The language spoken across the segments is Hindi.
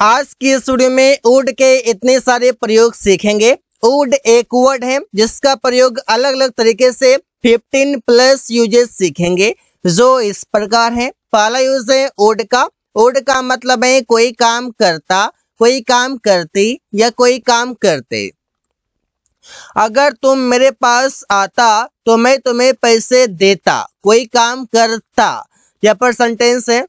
आज की इस वीडियो में उड के इतने सारे प्रयोग सीखेंगे ऊड एक वर्ड है जिसका प्रयोग अलग अलग तरीके से 15 प्लस यूजेस सीखेंगे जो इस प्रकार है पहला यूज है उड का उड का मतलब है कोई काम करता कोई काम करती या कोई काम करते अगर तुम मेरे पास आता तो मैं तुम्हें पैसे देता कोई काम करता यह पर सेंटेंस है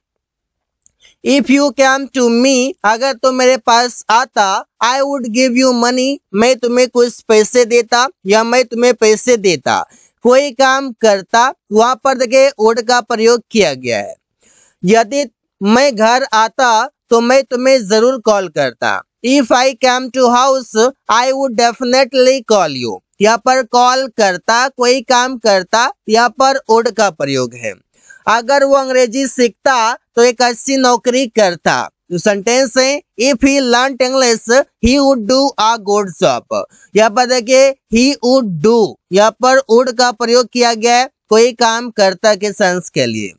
if you came to me अगर तुम तो मेरे पास आता I would give you money मैं तुम्हें कुछ पैसे देता या मैं तुम्हें पैसे देता कोई काम करता वहां पर देखे वुड का प्रयोग किया गया है यदि मैं घर आता तो मैं तुम्हें जरूर कॉल करता if I came to house I would definitely call you यहाँ पर कॉल करता कोई काम करता यहाँ पर ओड का प्रयोग है अगर वो अंग्रेजी सीखता तो एक अच्छी नौकरी करता तो सेंटेंस है if he learn English he would do a good job यहाँ पर देखिए ही वुड डू यहाँ पर वुड का प्रयोग किया गया है कोई काम करता के सेंस के लिए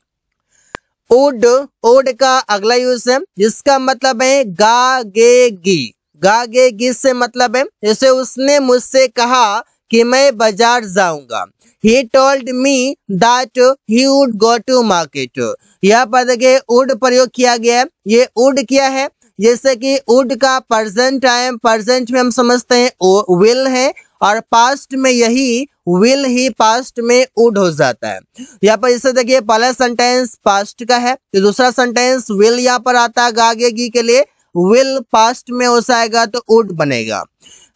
उड उड का अगला यूज है जिसका मतलब है गा गे गी गागेगी से मतलब है जैसे उसने मुझसे कहा कि मैं बाजार जाऊंगा he told me that he would go to market यहाँ पर के उड प्रयोग किया गया है ये उड क्या है जैसे कि उड का प्रेजेंट टाइम प्रेजेंट में हम समझते हैं विल है और पास्ट में यही विल ही पास्ट में उड हो जाता है यहाँ पर जैसे देखिए पहला सेंटेंस पास्ट का है तो दूसरा सेंटेंस विल यहाँ पर आता है आगे की के लिए विल पास्ट में हो जाएगा तो उड बनेगा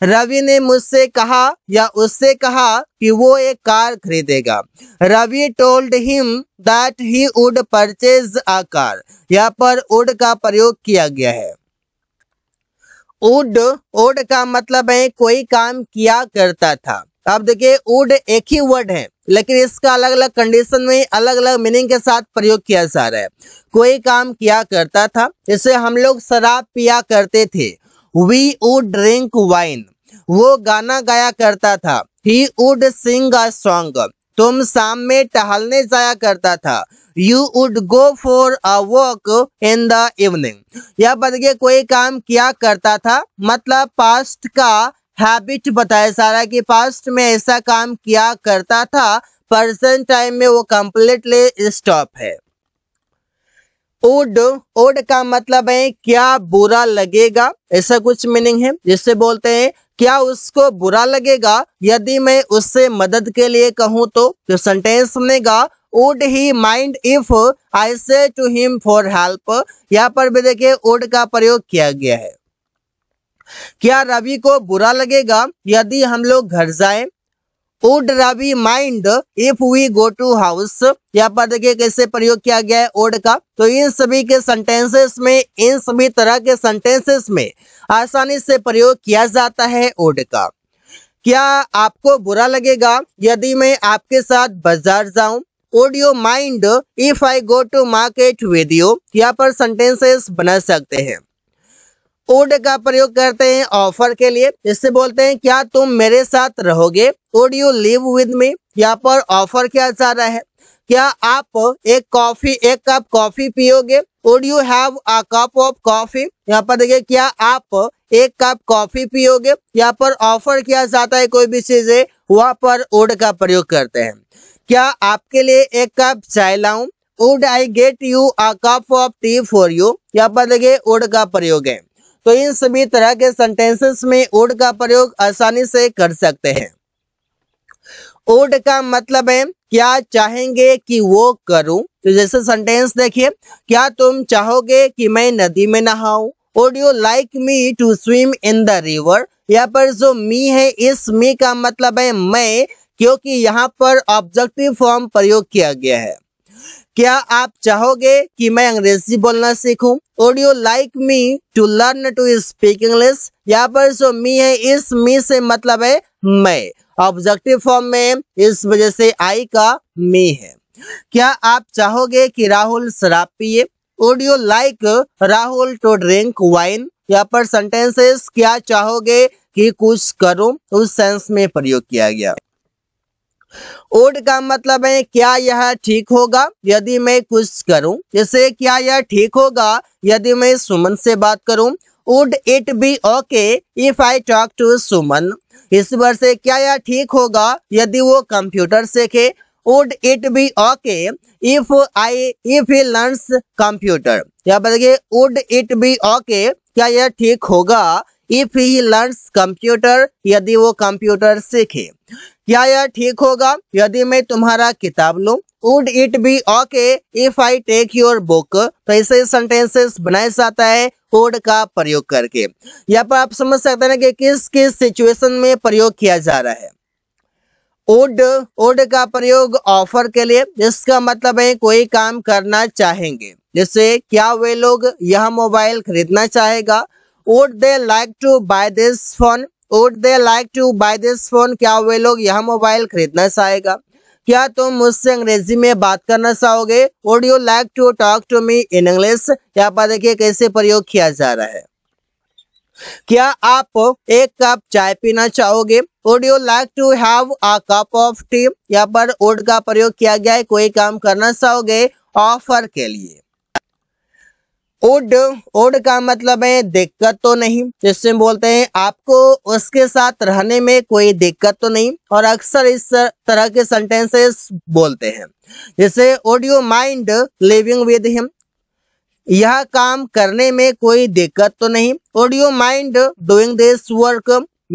रवि ने मुझसे कहा या उससे कहा कि वो एक कार खरीदेगा Ravi told him that he would purchase a car यहाँ पर वुड का प्रयोग किया गया है उड उड का मतलब है कोई काम किया करता था अब देखिए उड एक ही वर्ड है लेकिन इसका अलग अलग कंडीशन में अलग अलग मीनिंग के साथ प्रयोग किया जा रहा है कोई काम किया करता था जैसे हम लोग शराब पिया करते थे वी वुड ड्रिंक वाइन वो गाना गाया करता था he would Singh a song तुम शाम में टहलने जाया करता था you would go for a walk in the evening या बदले कोई काम किया करता था मतलब पास्ट का हैबिट बताया जा रहा है कि पास्ट में ऐसा काम किया करता था पर्सन टाइम में वो कंप्लीटली स्टॉप है उड उड का मतलब है क्या बुरा लगेगा ऐसा कुछ मीनिंग है जिससे बोलते हैं क्या उसको बुरा लगेगा यदि मैं उससे मदद के लिए कहूँ तो सेंटेंस सुनेगा would he mind if I say to him for help यहाँ पर भी देखिए वुड का प्रयोग किया गया है क्या रवि को बुरा लगेगा यदि हम लोग घर जाएं would Ravi mind if we go to house यहाँ पर के कैसे प्रयोग किया गया है ओड का तो इन सभी के सेंटेंसेस में इन सभी तरह के सेंटेंसेस में आसानी से प्रयोग किया जाता है ओड का क्या आपको बुरा लगेगा यदि मैं आपके साथ बाजार जाऊं would you mind if I go to market with you यहाँ पर सेंटेंसेस बना सकते हैं ओड का प्रयोग करते हैं ऑफर के लिए इससे बोलते हैं क्या तुम मेरे साथ रहोगे would you live with me यहाँ पर ऑफर क्या जा रहा है क्या आप एक कॉफी एक कप कॉफी पियोगे would you have a cup of coffee यहाँ पर देखिए क्या आप एक कप कॉफी पियोगे यहाँ पर ऑफर किया जाता है कोई भी चीज है वहां पर ओड का प्रयोग करते हैं क्या आपके लिए एक कप चाय लाऊ would I get you a cup of tea for you यहाँ पर देखिए ओड का प्रयोग है तो इन सभी तरह के सेंटेंसेस में ओड का प्रयोग आसानी से कर सकते हैं ओड का मतलब है क्या चाहेंगे कि वो करूं तो जैसे सेंटेंस देखिए क्या तुम चाहोगे कि मैं नदी में नहाऊं would you like me to swim in the river यहाँ पर जो मी है इस मी का मतलब है मैं क्योंकि यहाँ पर ऑब्जेक्टिव फॉर्म प्रयोग किया गया है क्या आप चाहोगे कि मैं अंग्रेजी बोलना सीखूं? Would you like me to learn to speak English यहाँ पर जो मी है इस मी से मतलब है मैं ऑब्जेक्टिव फॉर्म में इस वजह से आई का मी है क्या आप चाहोगे कि राहुल शराब पिए would you like Rahul to drink wine यहाँ पर सेंटेंसेस क्या चाहोगे कि कुछ करूं उस सेंस में प्रयोग किया गया ओड का मतलब है क्या यह ठीक होगा यदि मैं कुछ करूं जैसे क्या यह ठीक होगा यदि मैं सुमन से बात करूं would it be okay if I talk to Suman इस बार से क्या यह ठीक होगा यदि वो कंप्यूटर सीखे would it be okay if I if he learns computer या बताइए वुड इट बी ओके क्या यह ठीक होगा इफ ही लर्न्स कंप्यूटर यदि वो कंप्यूटर सीखे क्या यह ठीक होगा यदि मैं तुम्हारा किताब लू would it be okay if I take your book तो ऐसे सेंटेंसेस बनाया जाता है वुड का प्रयोग करके यहाँ पर आप समझ सकते हैं कि किस किस सिचुएशन में प्रयोग किया जा रहा है वुड वुड का प्रयोग ऑफर के लिए जिसका मतलब है कोई काम करना चाहेंगे जैसे क्या वे लोग यह मोबाइल खरीदना चाहेगा would they like to buy this phone would they like to buy this phone क्या वे लोग यह मोबाइल खरीदना चाहेगा क्या तुम मुझसे अंग्रेजी में बात करना चाहोगे would you like to talk to me in English यहाँ पर देखिए कैसे प्रयोग किया जा रहा है क्या आप एक कप चाय पीना चाहोगे would you like to have a cup of tea यहाँ पर वुड का प्रयोग किया गया है कोई काम करना चाहोगे ऑफर के लिए उड उड का मतलब है दिक्कत तो नहीं जिससे बोलते हैं आपको उसके साथ रहने में कोई दिक्कत तो नहीं और अक्सर इस तरह के सेंटेंसेस बोलते हैं जैसे would you mind living with him यह काम करने में कोई दिक्कत तो नहीं would you mind doing this work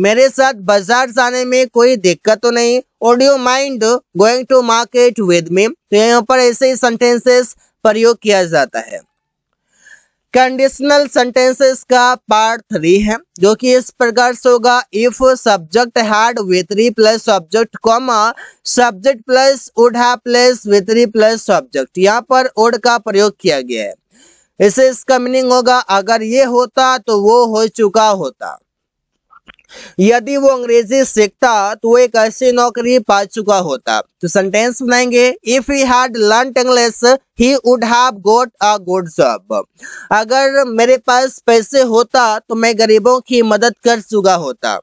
मेरे साथ बाजार जाने में कोई दिक्कत तो नहीं would you mind going to market with me तो यहाँ पर ऐसे ही सेंटेंसेस प्रयोग किया जाता है कंडीशनल सेंटेंसेस का पार्ट थ्री है जो कि इस प्रकार से होगा if subject had V three plus subject comma subject plus would है प्लस विथरी प्लस सब्जेक्ट यहाँ पर उड का प्रयोग किया गया है इसे इसका मीनिंग होगा अगर ये होता तो वो हो चुका होता यदि वो अंग्रेजी सीखता तो वो एक ऐसी नौकरी पा चुका होता तो सेंटेंस बनाएंगे if he had learn English he would have got a good job अगर मेरे पास पैसे होता तो मैं गरीबों की मदद कर चुका होता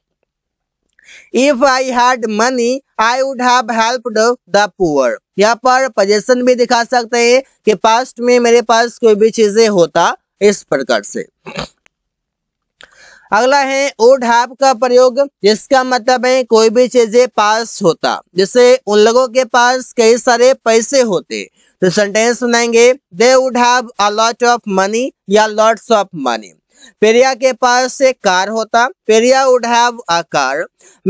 If I had money, I would have helped the poor. यहाँ पर पोजेशन भी दिखा सकते हैं कि पास्ट में मेरे पास कोई भी चीजें होता इस प्रकार से अगला है ओ हैव का प्रयोग जिसका मतलब है कोई भी चीजें पास होता जैसे उन लोगों के पास कई सारे पैसे होते तो सेंटेंस सुनाएंगे they would have a lot of money या लॉट्स ऑफ मनी पेरिया के पास से कार होता Priya would have a car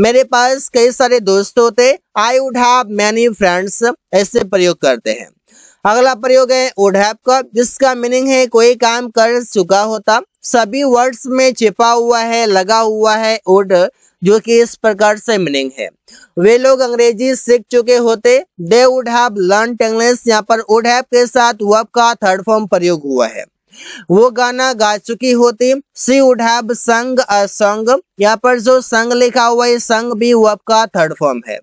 मेरे पास कई सारे दोस्त होते I would have many friends ऐसे प्रयोग करते हैं अगला प्रयोग है वुड हैव का जिसका मीनिंग है कोई काम कर चुका होता सभी वर्ड्स में छिपा हुआ है लगा हुआ है ओड जो कि इस प्रकार से मीनिंग है वे लोग अंग्रेजी सीख चुके होते they would have learn English यहाँ पर वुड हैव के साथ वब का थर्ड फॉर्म प्रयोग हुआ है वो गाना गा चुकी होती सी वुड हैव संग अ यहाँ पर जो संग लिखा हुआ है संग भी वब का थर्ड फॉर्म है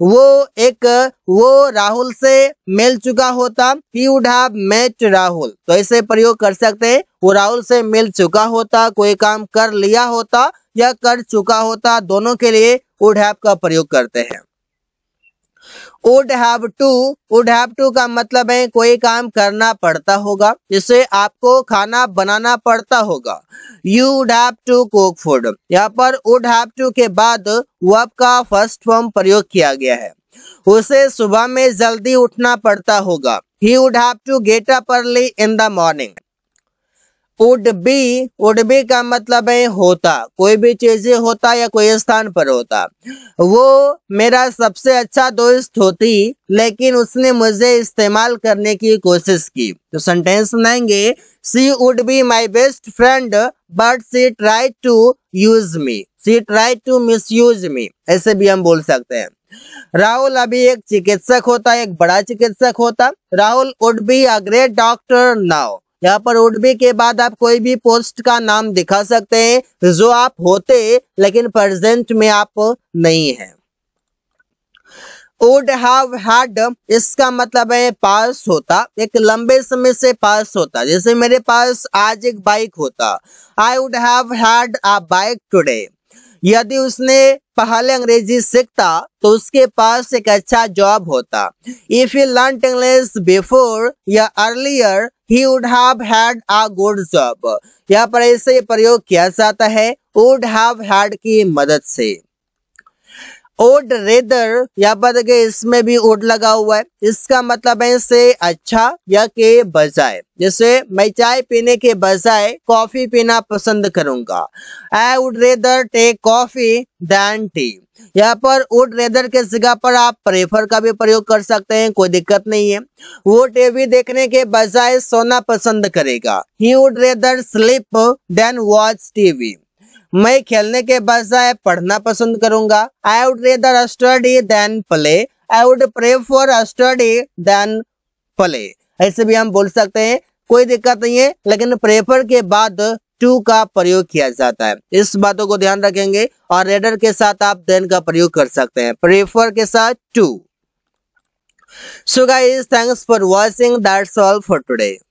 वो एक वो राहुल से मिल चुका होता he would have met Rahul तो इसे प्रयोग कर सकते हैं वो राहुल से मिल चुका होता कोई काम कर लिया होता या कर चुका होता दोनों के लिए वुड हैव का प्रयोग करते हैं would have to would have to का मतलब है कोई काम करना पड़ता होगा जिसे आपको खाना बनाना पड़ता होगा you would have to cook food यहाँ पर वुड हैव टू के बाद वर्ब का फर्स्ट फॉर्म प्रयोग किया गया है उसे सुबह में जल्दी उठना पड़ता होगा he would have to get up early in the morning would be would be का मतलब है होता कोई भी चीजें होता या कोई स्थान पर होता वो मेरा सबसे अच्छा दोस्त होती लेकिन उसने मुझे इस्तेमाल करने की कोशिश की तो सेंटेंस बनाएंगे she would be my best friend but she try to use me she try to misuse me ऐसे भी हम बोल सकते हैं राहुल अभी एक चिकित्सक होता एक बड़ा चिकित्सक होता Rahul would be a great doctor now यहाँ पर उर्दू के बाद आप कोई भी पोस्ट का नाम दिखा सकते हैं जो आप होते लेकिन प्रेजेंट में आप नहीं है वुड हैव हैड इसका मतलब है पास होता एक लंबे समय से पास होता जैसे मेरे पास आज एक बाइक होता I would have had a bike today यदि उसने पहले अंग्रेजी सीखता तो उसके पास एक अच्छा जॉब होता if you learn English before या earlier he would have had a good job यहाँ पर ऐसे प्रयोग किया जाता है वुड हैव हैड की मदद से ओड रेदर यहाँ पर देखे इसमें भी ओड लगा हुआ है इसका मतलब है से अच्छा या के बजाय जैसे मैं चाय पीने के बजाय कॉफी पीना पसंद करूंगा I would rather take coffee than tea यहाँ पर वुड रेदर के जगह पर आप प्रेफर का भी प्रयोग कर सकते हैं कोई दिक्कत नहीं है वो टीवी देखने के बजाय सोना पसंद करेगा he would rather sleep than watch TV मैं खेलने के बजाय पढ़ना पसंद करूंगा I would rather study than play I would prefer study than play ऐसे भी हम बोल सकते हैं कोई दिक्कत नहीं है लेकिन प्रेफर के बाद टू का प्रयोग किया जाता है इस बातों को ध्यान रखेंगे और रेडर के साथ आप देन का प्रयोग कर सकते हैं प्रेफर के साथ too so guys thanks for watching that's all for today